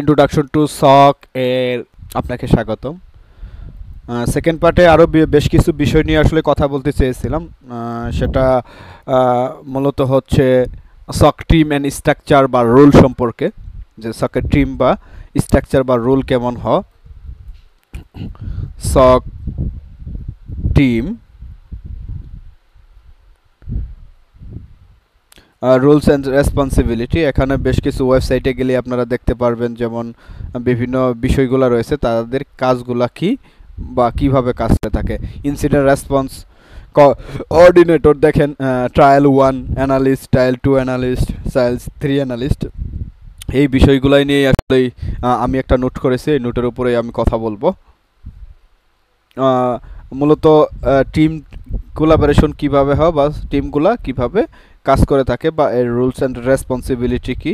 introduction to সক এর আপনাকে স্বাগতম সেকেন্ড পার্টে আরও বেশ কিছু বিষয় নিয়ে আসলে কথা বলতে চেয়েছিলাম সেটা মূলত হচ্ছে সক টিম অ্যান্ড স্ট্রাকচার বা রোল সম্পর্কে যে সকের টিম বা স্ট্রাকচার বা রোল কেমন হ সক টিম রুলস অ্যান্ড রেসপন্সিবিলিটি এখানে বেশ কিছু ওয়েবসাইটে গেলে আপনারা দেখতে পারবেন যেমন বিভিন্ন বিষয়গুলো রয়েছে তাদের কাজগুলা কি বা কিভাবে কাজ করে থাকে ইনসিডেন্ট রেসপন্স অর্ডিনেটর দেখেন tier one analyst tier two analyst tier three analyst এই বিষয়গুলাই নিয়ে আসলেই আমি একটা নোট করেছি এই নোটের উপরেই আমি কথা বলবো মূলত টিম কোলাবারেশন কিভাবে হয় বা টিমগুলা কিভাবে কাজ করে থাকে বা এর রুলস অ্যান্ড রেসপন্সিবিলিটি কী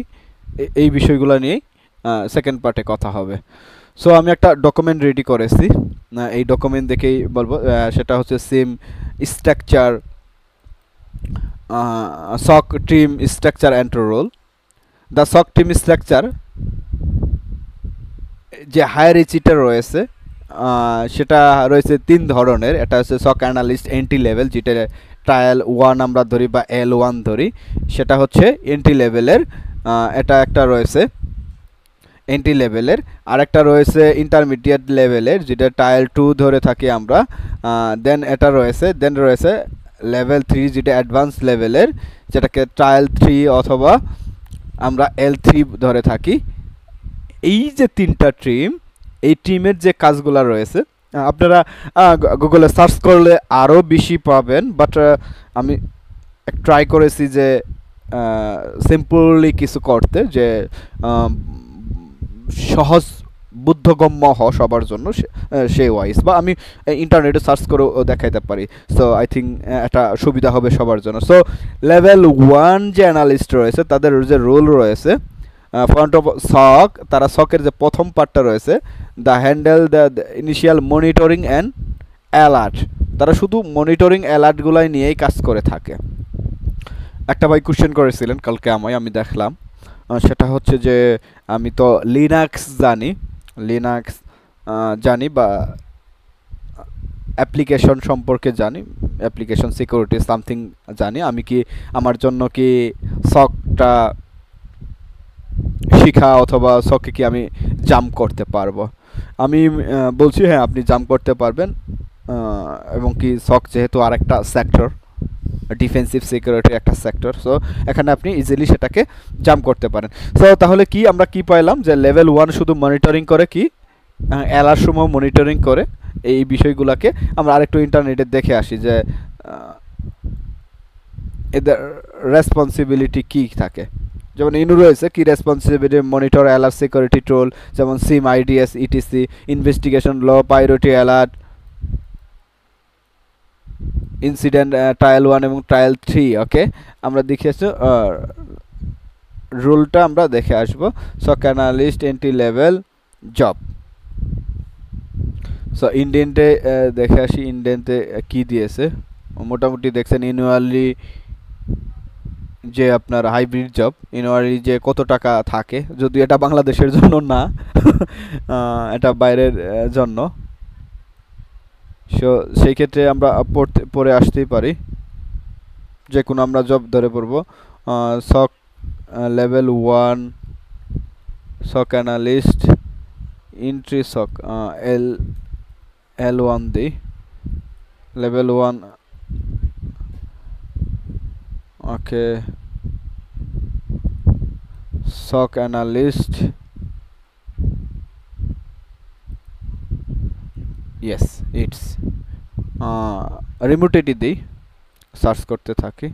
এই বিষয়গুলো নিয়েই সেকেন্ড পার্টে কথা হবে সো আমি একটা ডকুমেন্ট রেডি করেছি এই ডকুমেন্ট দেখেই বলবো সেটা হচ্ছে SIEM structure SOC team structure and role the SOC team structure যে হায়ার ইচিটা রয়েছে সেটা রয়েছে তিন ধরনের এটা হচ্ছে সক অ্যানালিস্ট এন্ট্রি লেভেল যেটা ট্রায়াল ওয়ান আমরা ধরি বা এল ওয়ান ধরি সেটা হচ্ছে এন্ট্রি লেভেলের এটা একটা রয়েছে এন্ট্রি লেভেলের আরেকটা রয়েছে ইন্টারমিডিয়েট লেভেলের যেটা টায়াল টু ধরে থাকি আমরা দেন এটা রয়েছে দেন রয়েছে লেভেল থ্রি যেটা অ্যাডভান্স লেভেলের যেটাকে ট্রায়াল থ্রি অথবা আমরা এল থ্রি ধরে থাকি এই যে তিনটা ট্রিম এই ট্রিমের যে কাজগুলো রয়েছে আপনারা গুগলে সার্চ করলে আরও বেশি পাবেন বাট আমি ট্রাই করেছি যে সিম্পলি কিছু করতে যে সহজ বুদ্ধগম্য হ সবার জন্য সেই ওয়াইস বা আমি ইন্টারনেটে সার্চ করেও দেখাইতে পারি সো আই থিঙ্ক এটা সুবিধা হবে সবার জন্য সো লেভেল ওয়ান যে অ্যানালিস্ট রয়েছে তাদের যে রোল রয়েছে ফ্রন্ট অফ শক তারা শকের যে প্রথম পার্টটা রয়েছে the handle the initial monitoring and alert তারা শুধু মনিটরিং অ্যালার্টগুলাই নিয়েই কাজ করে থাকে একটা ভাই কোশ্চেন করেছিলেন কালকে আমায় আমি দেখলাম সেটা হচ্ছে যে আমি তো লিনাক্স জানি লিনাক্স জানি বা অ্যাপ্লিকেশন সম্পর্কে জানি অ্যাপ্লিকেশন সিকিউরিটি সামথিং জানি আমি কি আমার জন্য কি সকটা শিখা অথবা সককে কি আমি জাম্প করতে পারবো আমি বলছি হ্যাঁ আপনি জাম্প করতে পারবেন এবং কি শখ যেহেতু আরেকটা সেক্টর ডিফেন্সিভ সিকিউরিটি একটা সেক্টর সো এখানে আপনি ইজিলি সেটাকে জাম্প করতে পারেন সো তাহলে কি আমরা কি পাইলাম যে লেভেল ওয়ান শুধু মনিটরিং করে কি এলার সময় মনিটরিং করে এই বিষয়গুলোকে আমরা আরেকটু ইন্টারনেটে দেখে আসি যে এদের রেসপন্সিবিলিটি কী থাকে যেমন ইনু রয়েছে কি responsibility monitor alert security control যেমন SIEM IDS etc investigation low priority alert incident tier one এবং ট্রায়াল থ্রি ওকে আমরা দেখে আসবো রুলটা আমরা দেখে আসব SOC analyst entry level job so ইন্ডিয়ানতে দেখে আসি ইন্ডিয়ানতে uh, কি দিয়েছে মোটামুটি দেখছেন ইনুয়ালি যে আপনার হাইব্রিড জব ইনোয়ারি যে কত টাকা থাকে যদি এটা বাংলাদেশের জন্য না এটা বাইরের জন্য সো সেই ক্ষেত্রে আমরা পড়তে পরে আসতেই পারি যে কোনো আমরা জব ধরে পড়ব SOC level one SOC analyst entry SOC L L one the level one okay SOC analyst yes it's remote এটি দিই সার্চ করতে থাকি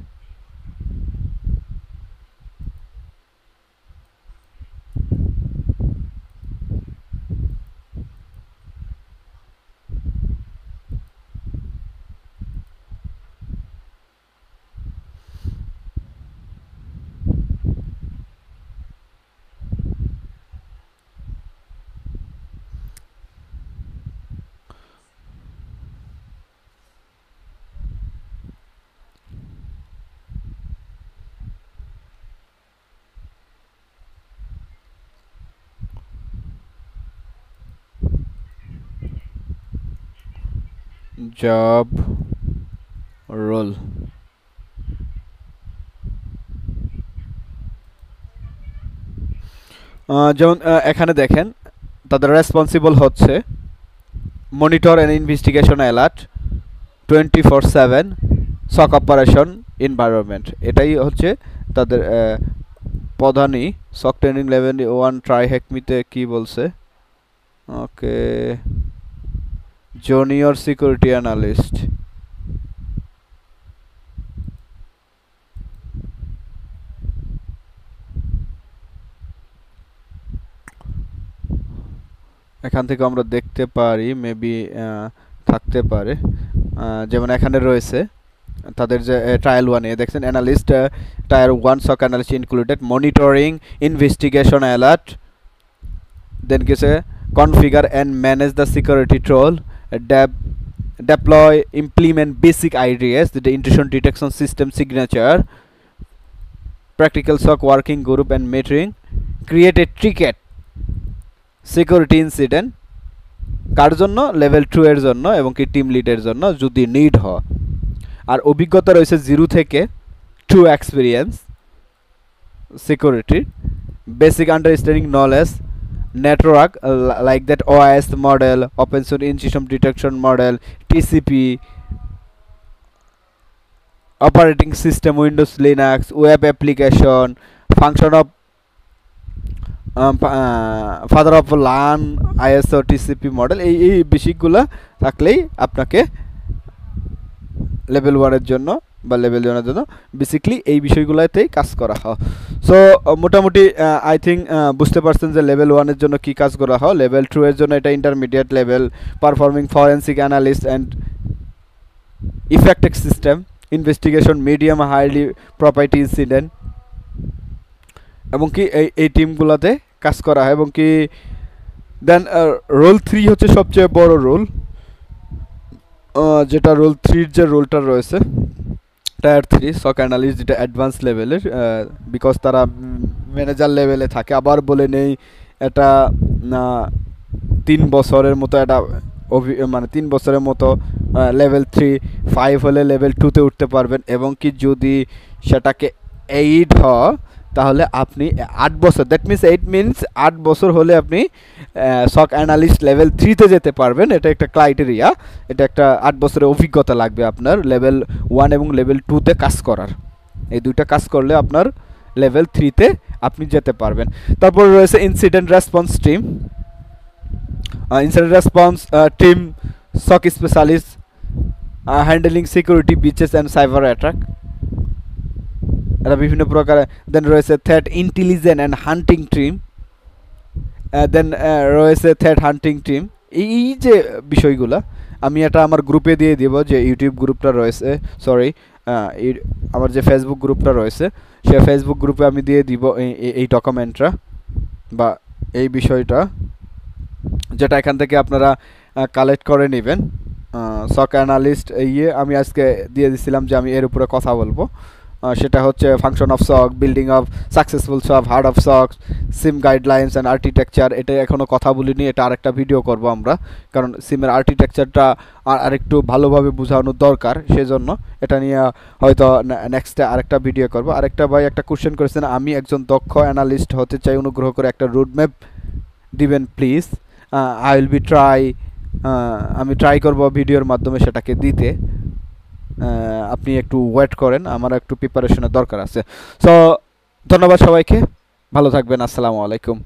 job role যেমন এখানে দেখেন তাদের রেসপন্সিবল হচ্ছে monitor and investigation alert twenty four seven SOC operation environment এটাই হচ্ছে তাদের প্রধানই সক ট্রেনিং ইলেভেন ওয়ান ট্রাই হ্যাকমিতে কী বলছে ওকে জুনিয়র সিকিউরিটি অ্যানালিস্ট এখান থেকে আমরা দেখতে পারি মেবি থাকতে পারে যেমন এখানে রয়েছে তাদের যে ট্রায়াল ওয়ানে দেখছেন analyst tier one SOC analyst included monitoring investigation alert then কিছু configure and manage the security control dep deploy implement basic IDS the intrusion detection system signature practical SOC working group and metering create a ticket security incident কার জন্য level two এর জন্য এবং কি team লিডের জন্য যদি need হ আর অভিজ্ঞতা রয়েছে জিরো থেকে টু এক্সপিরিয়েন্স সিকিউরিটির basic understanding knowledge network uh, like that OIS model, open source in-system detection model, TCP, operating system Windows Linux, web application, function of um, uh, father of LAN, ISO, TCP model এই এই বেসিকগুলো থাকলেই আপনাকে level ওয়ানের জন্য বা level জানার জন্য basically এই বিষয়গুলোতেই কাজ করা হয় সো মোটামুটি আই থিঙ্ক বুঝতে পারছেন যে লেভেল ওয়ানের জন্য কি কাজ করা হয় লেভেল টু এর জন্য এটা intermediate level performing forensic analyst and affected system investigation medium highly priority incident এবং কি এই এই টিমগুলোতে কাজ করা হয় এবং কি দেন রোল থ্রি হচ্ছে সবচেয়ে বড় রোল যেটা রোল থ্রির যে রোলটা রয়েছে টায়ার থ্রি সক অ্যানালিস্ট যেটা অ্যাডভান্স লেভেলের বিকজ তারা ম্যানেজার লেভেলে থাকে আবার বলে নেই এটা তিন বছরের মতো একটা মানে তিন বছরের মতো লেভেল থ্রি ফাইভ হলে লেভেল টুতে উঠতে পারবেন এবং কি যদি সেটাকে এইট হয় তাহলে আপনি আট বছর দ্যাট মিনস এইট মিনস আট বছর হলে আপনি সক অ্যানালিস্ট লেভেল থ্রিতে যেতে পারবেন এটা একটা ক্রাইটেরিয়া এটা একটা আট বছরের অভিজ্ঞতা লাগবে আপনার লেভেল ওয়ান এবং লেভেল টুতে কাজ করার এই দুইটা কাজ করলে আপনার লেভেল থ্রিতে আপনি যেতে পারবেন তারপর রয়েছে incident response team incident response team SOC specialist handling security breaches and cyber attack এটা বিভিন্ন প্রকারে দেন রয়েছে থ্যাট intelligent and hunting team then রয়েছে থ্যাট হান্টিং টিম এই যে বিষয়গুলো আমি এটা আমার গ্রুপে দিয়ে দিব যে ইউটিউব গ্রুপটা রয়েছে সরি আমার যে ফেসবুক গ্রুপটা রয়েছে সে ফেসবুক গ্রুপে আমি দিয়ে দিব এই ডকুমেন্টটা বা এই বিষয়টা যেটা এখান থেকে আপনারা কালেক্ট করে নেবেন সক অ্যানালিস্ট ইয়ে আমি আজকে দিয়ে দিছিলাম যে আমি এর উপরে কথা বলবো সেটা হচ্ছে function of SOC building of successful সব hard of SOC SIEM guidelines and architecture এটা এখনও কথা বলিনি এটা আরেকটা ভিডিও করব আমরা কারণ সিমের আর্কিটেকচারটা আরেকটু ভালোভাবে বোঝানোর দরকার সেজন্য এটা নিয়ে হয়তো নেক্সটে আরেকটা ভিডিও করব আরেকটা ভাই একটা কোশ্চেন করেছেন আমি একজন দক্ষ অ্যানালিস্ট হতে চাই অনুগ্রহ করে একটা রুটম্যাপ দিবেন please I will be try আমি ট্রাই করব ভিডিওর মাধ্যমে সেটাকে দিতে আপনি একটু ওয়েট করেন আমার একটু প্রিপারেশনের দরকার আছে সো ধন্যবাদ সবাইকে ভালো থাকবেন আসসালামু আলাইকুম